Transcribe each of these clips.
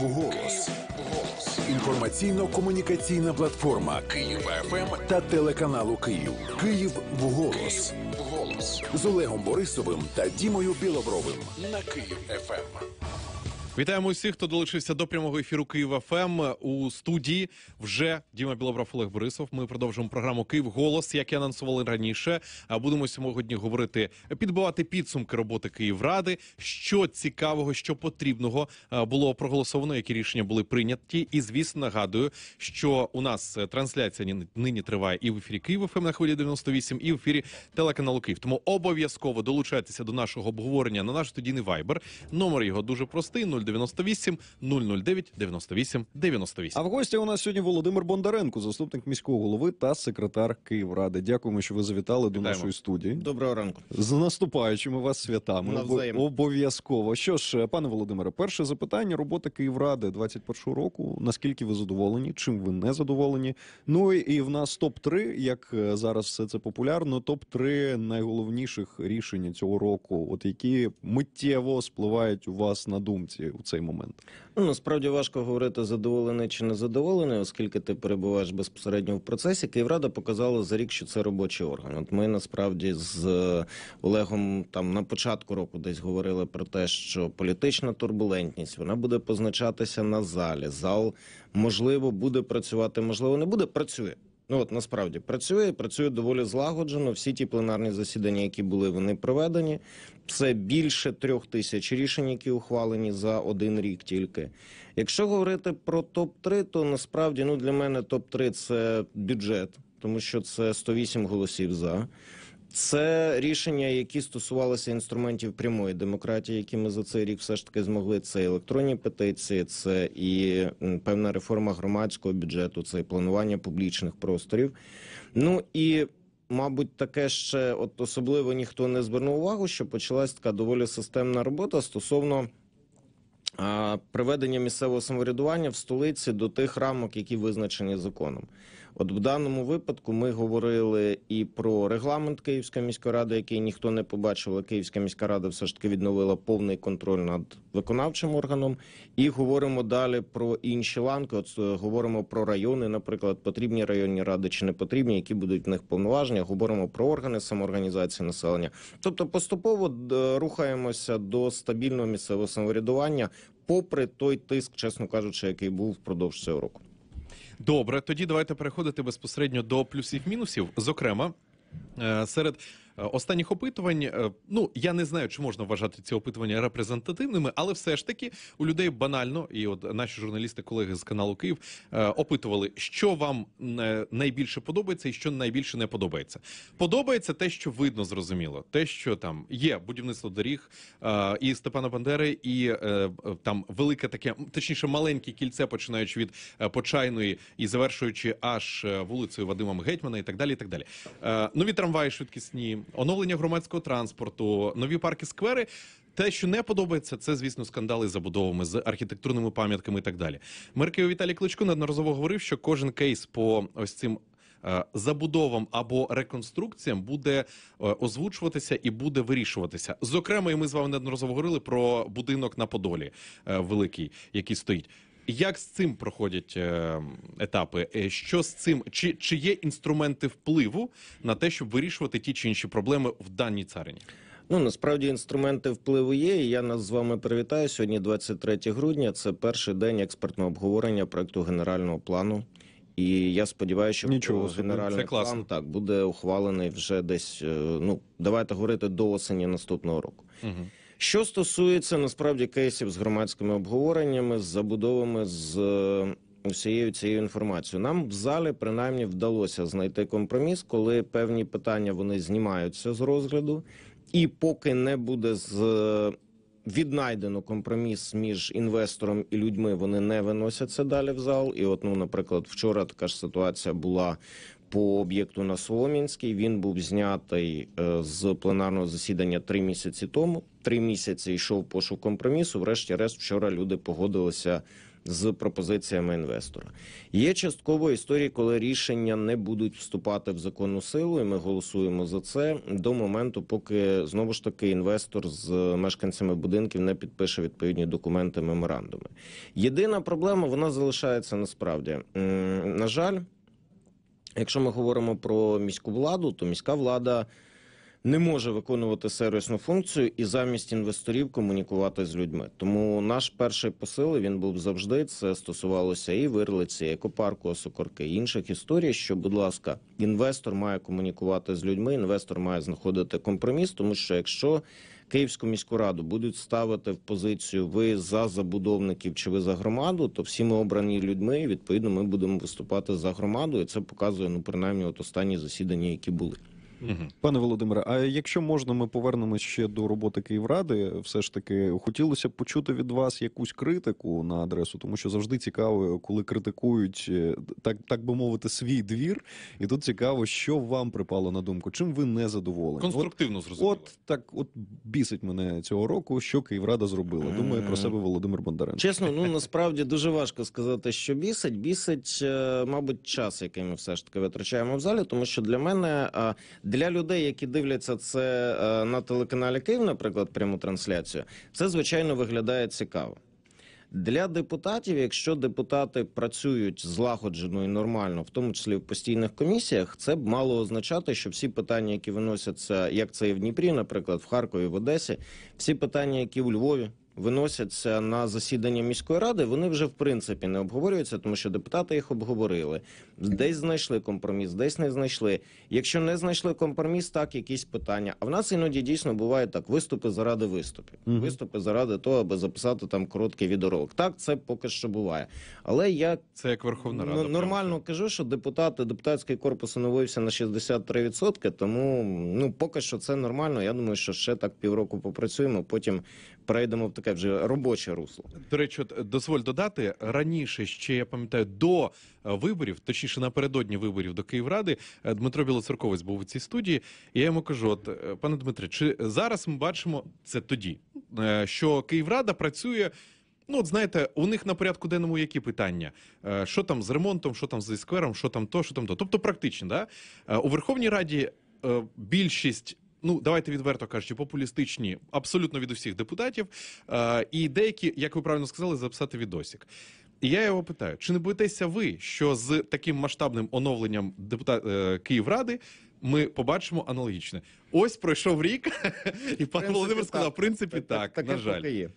Голос інформаційно-комунікаційна платформа Київ ФМ та телеканалу Київ. Київ в голос з Олегом Борисовим та Дімою Біловровим на Київ ФМ. Вітаємо усіх, хто долучився до прямого ефіру Києва ФМ у студії. Вже Діма Білобраф Олег Борисов. Ми продовжимо програму Київ Голос, як і анонсували раніше. А будемо сьогодні говорити, підбивати підсумки роботи Київради. Що цікавого, що потрібного е, було проголосовано, які рішення були прийняті. І звісно, нагадую, що у нас е, трансляція нині триває і в ефірі Києва ФМ на хвилі 98, і в ефірі телеканалу Київ. Тому обов'язково долучайтеся до нашого обговорення на наш студійний вайбер. Номер його дуже простий. 0 098 009 98 98. А в гості у нас сьогодні Володимир Бондаренко, заступник міського голови та секретар Київради. Дякуємо, що ви завітали Вітаємо. до нашої студії. Доброго ранку з наступаючими вас святами. Обов'язково. Що ж, пане Володимире, перше запитання робота Київради 21 року. Наскільки ви задоволені? Чим ви не задоволені? Ну і в нас топ 3 як е, зараз все це популярно. Топ 3 найголовніших рішень цього року, от які миттєво спливають у вас на думці у цей момент? Ну, насправді важко говорити задоволений чи незадоволений, оскільки ти перебуваєш безпосередньо в процесі. Київрада показала за рік, що це робочий орган. От ми насправді з е, Олегом там на початку року десь говорили про те, що політична турбулентність вона буде позначатися на залі. Зал можливо буде працювати, можливо, не буде. Працює. Ну от насправді працює, працює доволі злагоджено. Всі ті пленарні засідання, які були, вони проведені. Це більше трьох тисяч рішень, які ухвалені за один рік тільки. Якщо говорити про топ 3 то насправді ну для мене топ 3 це бюджет, тому що це 108 голосів за. Це рішення, які стосувалися інструментів прямої демократії, які ми за цей рік все ж таки змогли. Це електронні петиції, це і певна реформа громадського бюджету, це і планування публічних просторів. Ну і мабуть, таке ще от особливо ніхто не звернув увагу, що почалась така доволі системна робота стосовно. Приведення місцевого самоврядування в столиці до тих рамок, які визначені законом. От в даному випадку ми говорили і про регламент Київської міської ради, який ніхто не побачив, але Київська міська рада все ж таки відновила повний контроль над виконавчим органом. І говоримо далі про інші ланки. От е, говоримо про райони, наприклад, потрібні районні ради чи не потрібні, які будуть в них повноваження. Говоримо про органи самоорганізації населення. Тобто, поступово е, рухаємося до стабільного місцевого самоврядування, попри той тиск, чесно кажучи, який був впродовж цього року. Добре, тоді давайте переходити безпосередньо до плюсів мінусів. Зокрема, е, серед Е, останніх опитувань. Е, ну я не знаю, чи можна вважати ці опитування репрезентативними, але все ж таки у людей банально, і от наші журналісти, колеги з каналу Київ е, опитували, що вам найбільше подобається, і що найбільше не подобається. Подобається те, що видно зрозуміло, те, що там є будівництво доріг і Степана Бандери, і там велике таке, точніше, маленьке кільце, починаючи від почайної і завершуючи аж вулицею Вадимом Гетьмана, і так далі. і так далі. Нові трамваї швидкісні, оновлення громадського транспорту, нові парки, сквери. Те, що не подобається, це звісно скандали з забудовами з архітектурними пам'ятками і так далі. Мер Києва Віталій Кличко неодноразово говорив, що кожен кейс по ось цим. Е, забудовам або реконструкціям буде е, озвучуватися і буде вирішуватися. Зокрема, і ми з вами неодноразово говорили про будинок на Подолі е, великий, який стоїть. Як з цим проходять е, етапи? Е, що з цим? Чи чи є інструменти впливу на те, щоб вирішувати ті чи інші проблеми в даній царині? Ну насправді інструменти впливу є. і Я нас з вами привітаю сьогодні. 23 грудня. Це перший день експертного обговорення проекту генерального плану. І я сподіваюся, що Нічого, генеральний це план так буде ухвалений вже десь. Е, ну давайте говорити до осені наступного року. Угу. Що стосується насправді кейсів з громадськими обговореннями, з забудовами з е, усією цією інформацією, нам в залі принаймні вдалося знайти компроміс, коли певні питання вони знімаються з розгляду, і поки не буде з е, Віднайдено компроміс між інвестором і людьми. Вони не виносяться далі в зал. І, от, ну, наприклад, вчора така ж ситуація була по об'єкту на Солом'янській. Він був знятий е, з пленарного засідання три місяці тому. Три місяці йшов пошук компромісу. Врешті-решт, вчора люди погодилися. З пропозиціями інвестора є частково історії, коли рішення не будуть вступати в законну силу, і ми голосуємо за це до моменту, поки знову ж таки інвестор з мешканцями будинків не підпише відповідні документи меморандуми. Єдина проблема вона залишається насправді. На жаль. Якщо ми говоримо про міську владу, то міська влада не може виконувати сервісну функцію і замість інвесторів комунікувати з людьми. Тому наш перший посил він був завжди. Це стосувалося і вирлиці, і екопарку, осокорки, і інших історій. Що, будь ласка, інвестор має комунікувати з людьми, інвестор має знаходити компроміс, тому що якщо Київську міську раду будуть ставити в позицію ви за забудовників чи ви за громаду, то всі ми обрані людьми. і, Відповідно, ми будемо виступати за громаду. і Це показує ну принаймні от останні засідання, які були. Пане Володимире, а якщо можна, ми повернемось ще до роботи Київради, все ж таки хотілося б почути від вас якусь критику на адресу, тому що завжди цікаво, коли критикують е, так, так би мовити, свій двір, і тут цікаво, що вам припало на думку, чим ви не задоволені? Конструктивно зрозуміло. От, от так, от бісить мене цього року, що Київрада зробила. Думаю про себе Володимир Бондаренко. Чесно, ну насправді дуже важко сказати, що бісить. Бісить, е, мабуть, час, який ми все ж таки витрачаємо в залі, тому що для мене. Е, для людей, які дивляться це е, на телеканалі Київ, наприклад, пряму трансляцію, це звичайно виглядає цікаво. Для депутатів, якщо депутати працюють злагоджено і нормально, в тому числі в постійних комісіях, це б мало означати, що всі питання, які виносяться, як це і в Дніпрі, наприклад, в Харкові, в Одесі, всі питання, які у Львові, виносяться на засідання міської ради, вони вже в принципі не обговорюються, тому що депутати їх обговорили. Десь знайшли компроміс, десь не знайшли. Якщо не знайшли компроміс, так якісь питання. А в нас іноді дійсно буває так: виступи заради виступів, mm виступи заради того, аби записати там короткий відеоролик. Так це поки що буває. Але я це як Верховна Рада ну, нормально правда. кажу, що депутати депутатський корпус оновився на 63%, Тому ну поки що це нормально. Я думаю, що ще так півроку попрацюємо. Потім перейдемо в таке вже робоче русло. До речі, дозволь додати раніше, ще я пам'ятаю, до е, виборів, точніше напередодні виборів до Київради, е, Дмитро Білоцерковець був у цій студії. і Я йому кажу: от е, пане Дмитре, чи зараз ми бачимо це тоді, що Київрада працює? Ну, от знаєте, у них на порядку денному які питання? Що там з ремонтом, що там з сквером, що там то, що там то. Тобто, практично, да? у Верховній Раді більшість ну давайте відверто кажучи, популістичні абсолютно від усіх депутатів. Е, і деякі, як ви правильно сказали, записати відосік. І я його питаю: чи не боїтеся ви, що з таким масштабним оновленням депутат е, Київради ми побачимо аналогічне. Ось пройшов рік, і пан Володимир сказав, в принципі, так, так на жаль. є.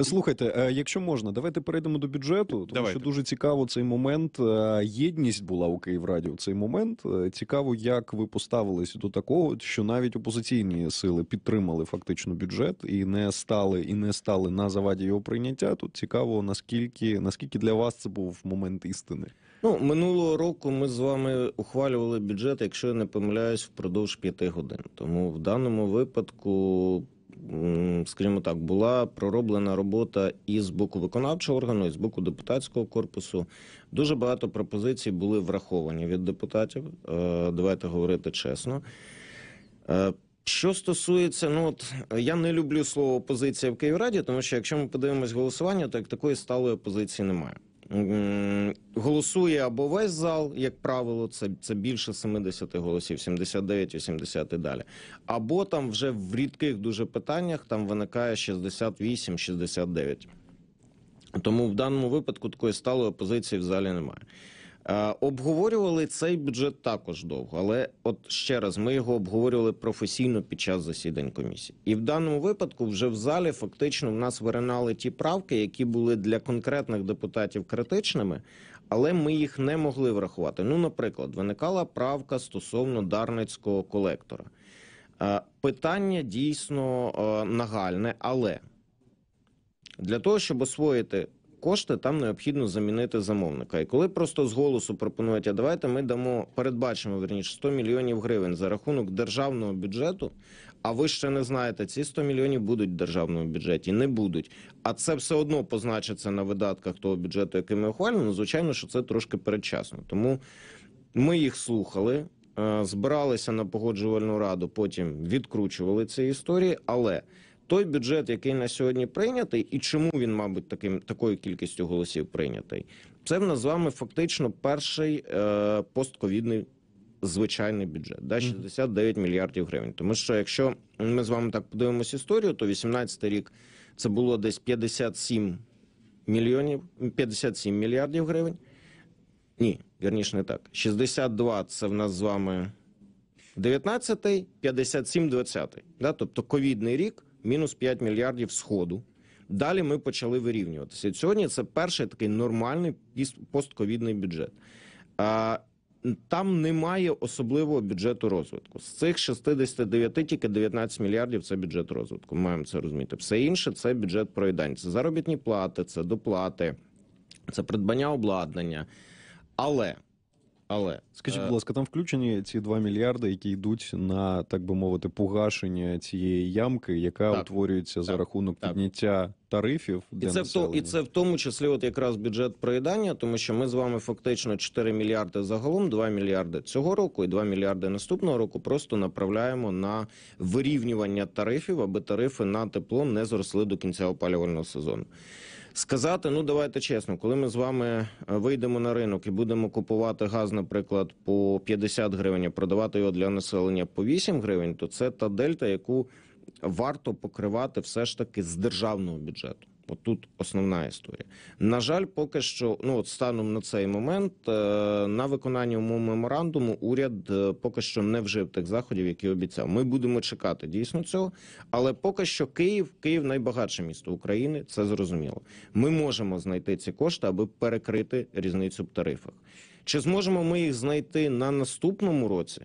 Слухайте, е, якщо можна, давайте перейдемо до бюджету. Тому давайте. що дуже цікаво цей момент. Е, єдність була у Київраді у цей момент. Е, цікаво, як ви поставились до такого, що навіть опозиційні сили підтримали фактично бюджет і не стали і не стали на заваді його прийняття. Тут цікаво, наскільки наскільки для вас це був момент істини. Ну, минулого року ми з вами ухвалювали бюджет, якщо я не помиляюсь, впродовж п'яти годин. Тому в даному випадку, скажімо так, була пророблена робота і з боку виконавчого органу, і з боку депутатського корпусу. Дуже багато пропозицій були враховані від депутатів. Е, давайте говорити чесно. Е, що стосується, ну от я не люблю слово опозиція в Київраді, тому що якщо ми подивимось голосування, то як такої сталої опозиції немає. Голосує або весь зал, як правило, це це більше 70 голосів, 79, 80 і далі. Або там вже в рідких дуже питаннях там виникає 68, 69. Тому в даному випадку такої сталої опозиції в залі немає. Е, обговорювали цей бюджет також довго, але от ще раз ми його обговорювали професійно під час засідань комісії, і в даному випадку вже в залі фактично в нас виринали ті правки, які були для конкретних депутатів критичними, але ми їх не могли врахувати. Ну, наприклад, виникала правка стосовно дарницького колектора. Е, питання дійсно е, нагальне, але для того, щоб освоїти Кошти там необхідно замінити замовника. І коли просто з голосу пропонують, а давайте ми дамо, передбачимо верніше 100 мільйонів гривень за рахунок державного бюджету. А ви ще не знаєте, ці 100 мільйонів будуть в державному бюджеті, не будуть. А це все одно позначиться на видатках того бюджету, який ми ухвалюємо. Ну, звичайно, що це трошки передчасно. Тому ми їх слухали, е, збиралися на погоджувальну раду, потім відкручували ці історії, але той бюджет, який на сьогодні прийнятий, і чому він, мабуть, таким такою кількістю голосів прийнятий, це в нас з вами фактично перший е, постковідний. Звичайний бюджет да 69 мільярдів гривень. Тому що якщо ми з вами так подивимося історію, то 2018 рік це було десь 57 мільйонів, 57 мільярдів гривень. Ні, верніше не так. 62 це в нас з вами 19-й, 57 20-й. Да? Тобто ковідний рік мінус 5 мільярдів сходу. Далі ми почали вирівнюватися. Сьогодні це перший такий нормальний постковідний бюджет. Там немає особливого бюджету розвитку. З цих 69 тільки 19 мільярдів це бюджет розвитку. Ми маємо це розуміти. Все інше це бюджет проїдань. Це заробітні плати, це доплати, це придбання обладнання. Але але скажіть, е, будь ласка, там включені ці 2 мільярди, які йдуть на так би мовити погашення цієї ямки, яка так, утворюється так, за рахунок так. підняття тарифів для і це населення. в то, і це в тому числі, от якраз бюджет проїдання, тому що ми з вами фактично 4 мільярди загалом, 2 мільярди цього року і 2 мільярди наступного року просто направляємо на вирівнювання тарифів, аби тарифи на тепло не зросли до кінця опалювального сезону. Сказати, ну давайте чесно, коли ми з вами е, вийдемо на ринок і будемо купувати газ, наприклад, по 50 гривень, а продавати його для населення по 8 гривень, то це та дельта, яку варто покривати все ж таки з державного бюджету. От тут основна історія. На жаль, поки що, ну от станом на цей момент е, на виконання умов меморандуму уряд е, поки що не вжив тих заходів, які обіцяв. Ми будемо чекати дійсно цього. Але поки що, Київ, Київ найбагатше місто України, це зрозуміло. Ми можемо знайти ці кошти, аби перекрити різницю в тарифах. Чи зможемо ми їх знайти на наступному році?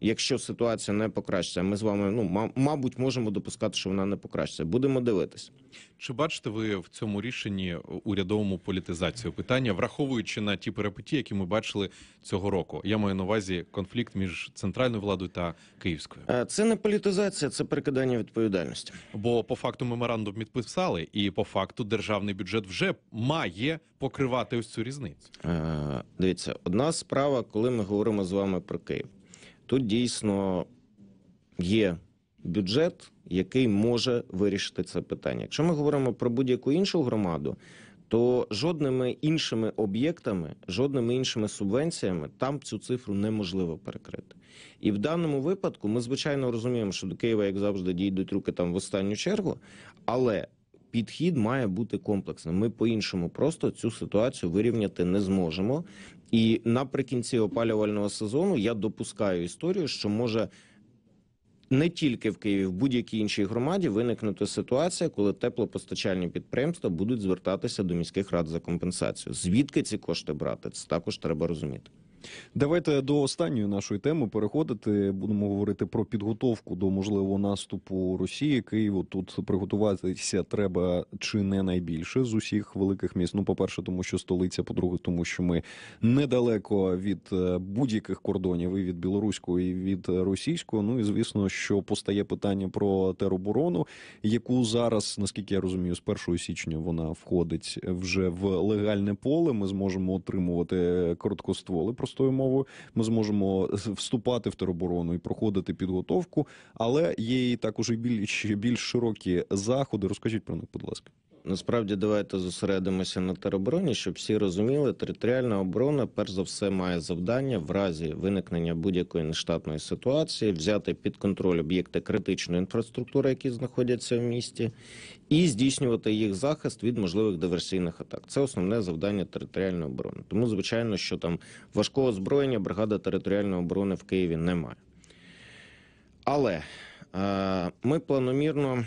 якщо ситуація не покращиться, ми з вами ну мабуть можемо допускати, що вона не покращиться. Будемо дивитись. Чи бачите ви в цьому рішенні урядовому політизацію питання, враховуючи на ті перепиті, які ми бачили цього року? Я маю на увазі конфлікт між центральною владою та київською. Е, це не політизація, це перекидання відповідальності. Бо по факту меморандум підписали, і по факту державний бюджет вже має покривати ось цю різницю. Е, дивіться, одна справа, коли ми говоримо з вами про Київ тут дійсно є бюджет, який може вирішити це питання. Якщо ми говоримо про будь-яку іншу громаду, то жодними іншими об'єктами, жодними іншими субвенціями там цю цифру неможливо перекрити. І в даному випадку ми звичайно розуміємо, що до Києва, як завжди, дійдуть руки там в останню чергу, але підхід має бути комплексним. Ми по іншому просто цю ситуацію вирівняти не зможемо. І наприкінці опалювального сезону я допускаю історію, що може. Не тільки в Києві, в будь-якій іншій громаді виникнути ситуація, коли теплопостачальні підприємства будуть звертатися до міських рад за компенсацію. Звідки ці кошти брати? Це також треба розуміти. Давайте до останньої нашої теми переходити. Будемо говорити про підготовку до можливого наступу Росії. Києву тут приготуватися треба чи не найбільше з усіх великих міст. Ну, по перше, тому що столиця, по-друге, тому що ми недалеко від е, будь-яких кордонів і від білоруського і від російського. Ну і звісно, що постає питання про тероборону, яку зараз, наскільки я розумію, з 1 січня вона входить вже в легальне поле. Ми зможемо отримувати короткостволи простою мовою. Ми зможемо е, вступати в тероборону і проходити підготовку, але є і також і більш більш широкі заходи. Розкажіть про них, будь ласка насправді давайте зосередимося на теробороні, щоб всі розуміли, територіальна оборона, перш за все, має завдання в разі виникнення будь-якої нештатної ситуації взяти під контроль об'єкти критичної інфраструктури, які знаходяться в місті, і здійснювати їх захист від можливих диверсійних атак. Це основне завдання територіальної оборони. Тому, звичайно, що там важкого озброєння бригада територіальної оборони в Києві немає. Але е, ми планомірно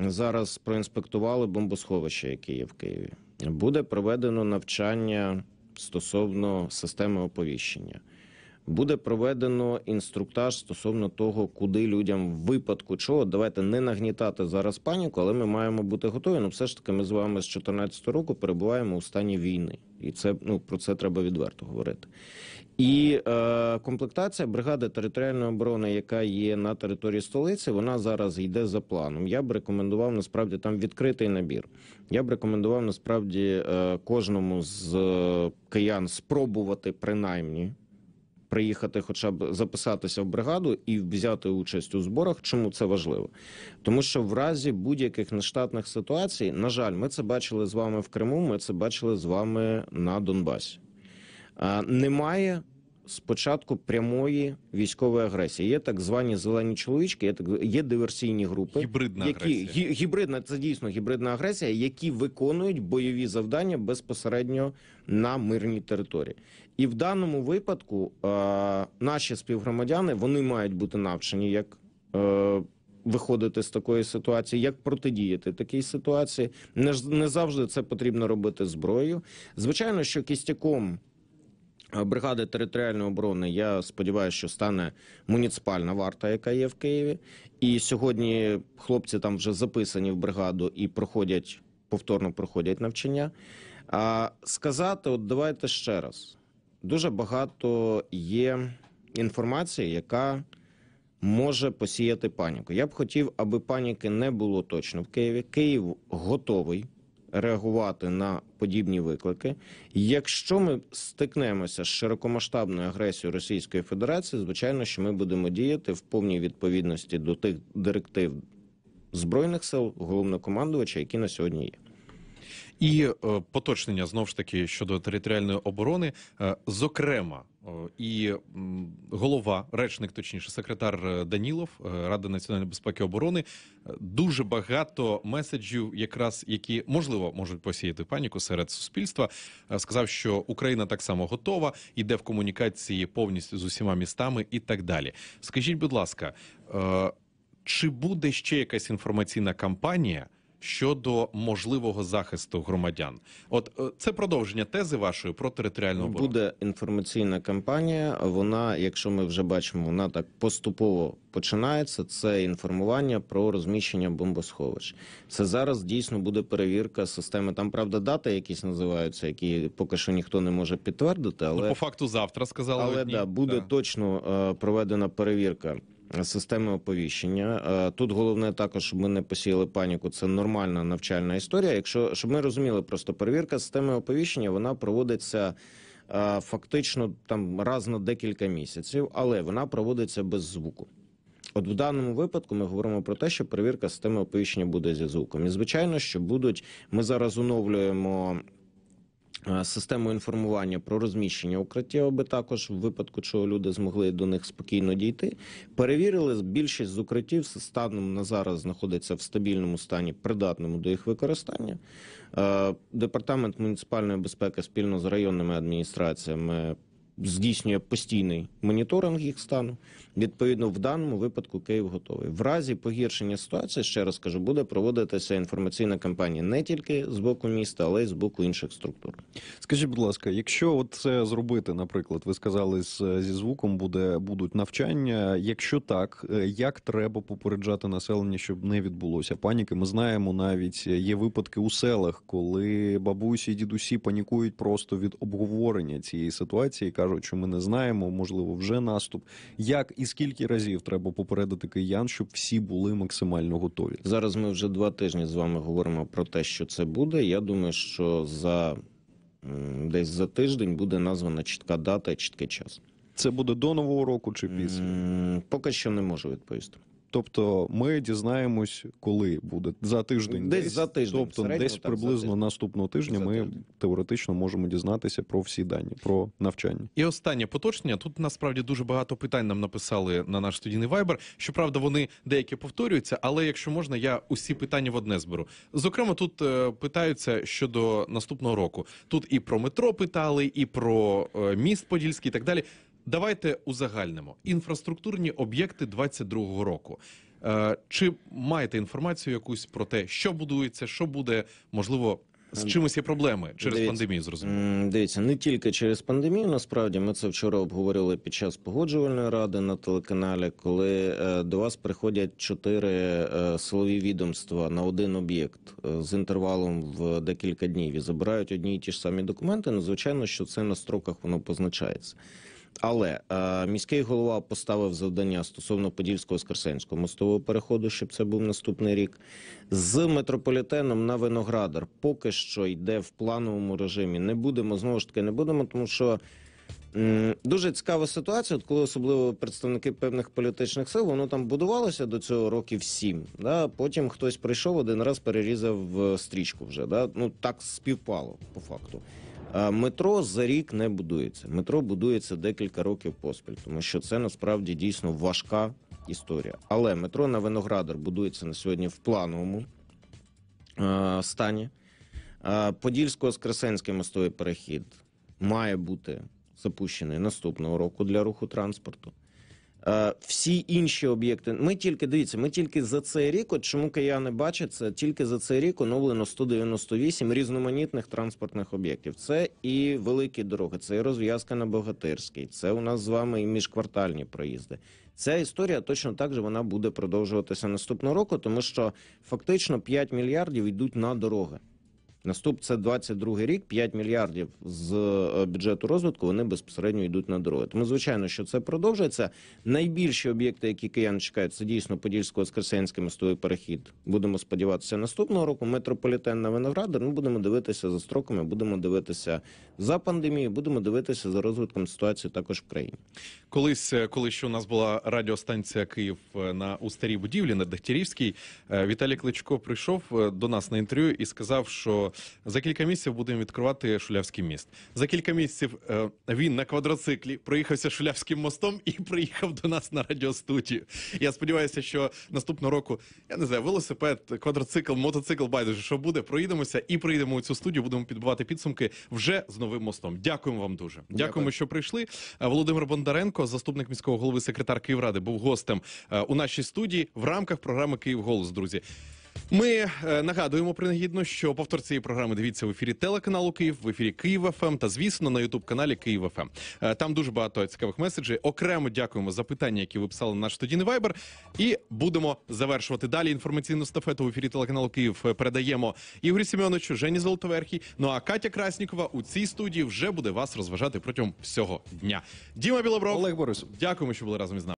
зараз проінспектували бомбосховище, яке є в Києві. Буде проведено навчання стосовно системи оповіщення буде проведено інструктаж стосовно того, куди людям в випадку чого давайте не нагнітати зараз паніку, але ми маємо бути готові. Ну, все ж таки, ми з вами з 2014 року перебуваємо у стані війни, і це ну про це треба відверто говорити. І е, комплектація бригади територіальної оборони, яка є на території столиці, вона зараз йде за планом. Я б рекомендував насправді там відкритий набір. Я б рекомендував насправді е, кожному з е, киян спробувати принаймні приїхати, хоча б записатися в бригаду і взяти участь у зборах. Чому це важливо? Тому що в разі будь-яких нештатних ситуацій, на жаль, ми це бачили з вами в Криму. Ми це бачили з вами на Донбасі. Немає Спочатку прямої військової агресії. Є так звані зелені чоловічки, є так є диверсійні групи. Гібридна які агресія. гібридна це дійсно гібридна агресія, які виконують бойові завдання безпосередньо на мирній території. І в даному випадку е, наші співгромадяни вони мають бути навчені як. Е, Виходити з такої ситуації, як протидіяти такій ситуації, не не завжди це потрібно робити зброєю. Звичайно, що кістяком Е, бригади територіальної оборони, я сподіваюся, що стане муніципальна варта, яка є в Києві. І сьогодні хлопці там вже записані в бригаду і проходять повторно проходять навчання. А сказати, от давайте ще раз: дуже багато є інформації, яка може посіяти паніку. Я б хотів, аби паніки не було точно в Києві. Київ готовий реагувати на подібні виклики. Якщо ми стикнемося з широкомасштабною агресією Російської Федерації, звичайно, що ми будемо діяти в повній відповідності до тих директив збройних сил головнокомандувача, які на сьогодні є. І е, поточнення знову ж таки щодо територіальної оборони, е, зокрема, Е, і голова, речник, точніше, секретар е, Данілов е, Ради національної безпеки і оборони дуже багато меседжів, якраз які можливо можуть посіяти паніку серед суспільства. Сказав, що Україна так само готова, йде в комунікації повністю з усіма містами і так далі. Скажіть, будь ласка, чи буде ще якась інформаційна кампанія? щодо можливого захисту громадян. От е, це продовження тези вашої про територіальну оборону. буде інформаційна кампанія. Вона, якщо ми вже бачимо, вона так поступово починається. Це інформування про розміщення бомбосховищ. Це зараз дійсно буде перевірка системи. Там правда дати якісь називаються, які поки що ніхто не може підтвердити. Ну, але ну, по факту завтра сказали, але одні. да буде да. точно е, проведена перевірка системи оповіщення. Е, тут головне також, щоб ми не посіяли паніку. Це нормальна навчальна історія. Якщо щоб ми розуміли, просто перевірка системи оповіщення вона проводиться. Е, фактично там раз на декілька місяців, але вона проводиться без звуку. От в даному випадку ми говоримо про те, що перевірка системи оповіщення буде зі звуком. І звичайно, що будуть ми зараз оновлюємо Е, систему інформування про розміщення укриття, аби також в випадку, чого люди змогли до них спокійно дійти, перевірили більшість з укриттів станом на зараз знаходиться в стабільному стані, придатному до їх використання. Е, департамент муніципальної безпеки спільно з районними адміністраціями здійснює постійний моніторинг їх стану. Відповідно, в даному випадку Київ готовий. В разі погіршення ситуації, ще раз кажу, буде проводитися інформаційна кампанія не тільки з боку міста, але й з боку інших структур. Скажіть, будь ласка, якщо от це зробити, наприклад, ви сказали зі звуком, буде будуть навчання. Якщо так, е, як треба попереджати населення, щоб не відбулося паніки? Ми знаємо навіть е, є випадки у селах, коли бабусі і дідусі панікують просто від обговорення цієї ситуації, яка кажуть, що ми не знаємо, можливо, вже наступ. Як і скільки разів треба попередити киян, щоб всі були максимально готові? Зараз ми вже два тижні з вами говоримо про те, що це буде. Я думаю, що за десь за тиждень буде названа чітка дата, чіткий час. Це буде до нового року чи після? Поки що не можу відповісти. Тобто ми дізнаємось, коли буде за тиждень, десь, десь за тиждень, тобто середньо, десь так, приблизно наступного тижня. ми тиждень. теоретично можемо дізнатися про всі дані, про навчання. І останнє поточення. Тут насправді дуже багато питань нам написали на наш студійний вайбер. Щоправда, вони деякі повторюються, але якщо можна, я усі питання в одне зберу. Зокрема, тут е, питаються щодо наступного року. Тут і про метро питали, і про е, міст Подільський, і так далі. Давайте узагальнимо інфраструктурні об'єкти 2022 року. Е, чи маєте інформацію якусь про те, що будується, що буде можливо? З ем, чимось є проблеми через дивіться, пандемію зрозуміло? Дивіться, не тільки через пандемію. Насправді ми це вчора обговорили під час погоджувальної ради на телеканалі, коли е, до вас приходять чотири е, силові відомства на один об'єкт е, з інтервалом в декілька днів і забирають одні і ті ж самі документи. Ну, звичайно, що це на строках воно позначається. Але е, міський голова поставив завдання стосовно подільського скарсенського мостового переходу, щоб це був наступний рік. З метрополітеном на Виноградар поки що йде в плановому режимі. Не будемо знову ж таки, не будемо, тому що. Дуже цікава ситуація, от коли особливо представники певних політичних сил воно там будувалося до цього років сім. Да? Потім хтось прийшов один раз, перерізав е, стрічку вже. Да? Ну так співпало по факту. Е, метро за рік не будується. Метро будується декілька років поспіль, тому що це насправді дійсно важка історія. Але метро на Виноградар будується на сьогодні в плановому е, стані. Е, Подільсько-Воскресенський мостовий перехід має бути запущений наступного року для руху транспорту. Е, всі інші об'єкти, ми тільки дивіться, ми тільки за цей рік, от чому кияни бачать це, тільки за цей рік оновлено 198 різноманітних транспортних об'єктів. Це і великі дороги, це і розв'язка на Богатирській, це у нас з вами і міжквартальні проїзди. Ця історія точно так же вона буде продовжуватися наступного року, тому що фактично 5 мільярдів йдуть на дороги. Наступ це 22 рік, 5 мільярдів з е, бюджету розвитку. Вони безпосередньо йдуть на дороги. Тому звичайно, що це продовжується. Найбільші об'єкти, які кияни чекають, це дійсно подільсько воскресенський мостовий перехід. Будемо сподіватися наступного року. Метрополітен на Виноградар. Ми будемо дивитися за строками, будемо дивитися за пандемією, будемо дивитися за розвитком ситуації також в країні. Колись, е, коли ще у нас була радіостанція Київ е, на у старій будівлі на Дегтярівській, Віталій Кличко прийшов до нас на інтерв'ю і сказав, що за кілька місяців будемо відкривати Шулявський міст. За кілька місяців е, він на квадроциклі проїхався Шулявським мостом і приїхав до нас на радіостудію. Я сподіваюся, що наступного року я не знаю, велосипед, квадроцикл, мотоцикл, байдуже що буде. Проїдемося і приїдемо у цю студію. Будемо підбивати підсумки вже з новим мостом. Дякуємо вам дуже. Дякуємо, що прийшли. Е, Володимир Бондаренко, заступник міського голови секретар Київради, був гостем е, у нашій студії в рамках програми Київ Голос, друзі. Ми е, нагадуємо принагідно, що повтор цієї програми дивіться в ефірі телеканалу Київ, в ефірі Київ ФМ ем та звісно на Ютуб каналі Київ ФМ. Ем. Е, там дуже багато цікавих меседжів. Окремо дякуємо за питання, які ви писали на наш студійний вайбер. І будемо завершувати далі. Інформаційну стафету в ефірі телеканалу Київ е, передаємо Ігорю Сіменовичу, Жені Золотоверхій. Ну а Катя Краснікова у цій студії вже буде вас розважати протягом всього дня. Діма Білобров, Олег Борисов. Дякуємо, що були разом із нами.